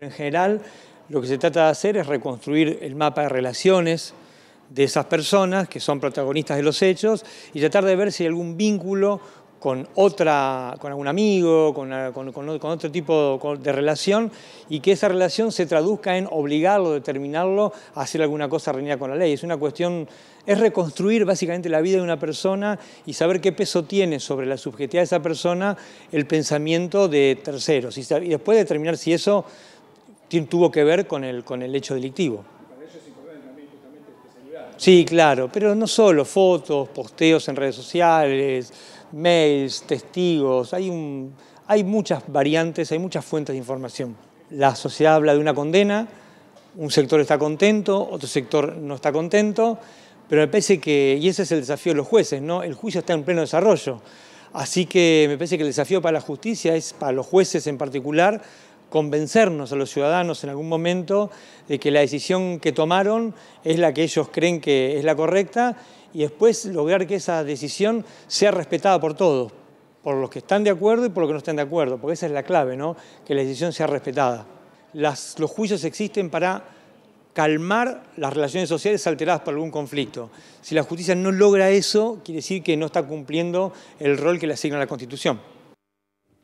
En general, lo que se trata de hacer es reconstruir el mapa de relaciones de esas personas que son protagonistas de los hechos y tratar de ver si hay algún vínculo con otra, con algún amigo, con, otro tipo de relación, y que esa relación se traduzca en obligarlo, determinarlo a hacer alguna cosa reñida con la ley. Es una cuestión, es reconstruir básicamente la vida de una persona y saber qué peso tiene sobre la subjetividad de esa persona el pensamiento de terceros, y después determinar si eso tuvo que ver con el, con el hecho delictivo. Sí, claro, pero no solo fotos, posteos en redes sociales, mails, testigos, hay, un, hay muchas variantes, hay muchas fuentes de información. La sociedad habla de una condena, un sector está contento, otro sector no está contento, pero me parece que, y ese es el desafío de los jueces, ¿no? El juicio está en pleno desarrollo. Así que me parece que el desafío para la justicia es, para los jueces en particular, convencernos a los ciudadanos en algún momento de que la decisión que tomaron es la que ellos creen que es la correcta y después lograr que esa decisión sea respetada por todos, por los que están de acuerdo y por los que no están de acuerdo, porque esa es la clave, ¿no? que la decisión sea respetada. los juicios existen para calmar las relaciones sociales alteradas por algún conflicto. Si la justicia no logra eso, quiere decir que no está cumpliendo el rol que le asigna la Constitución.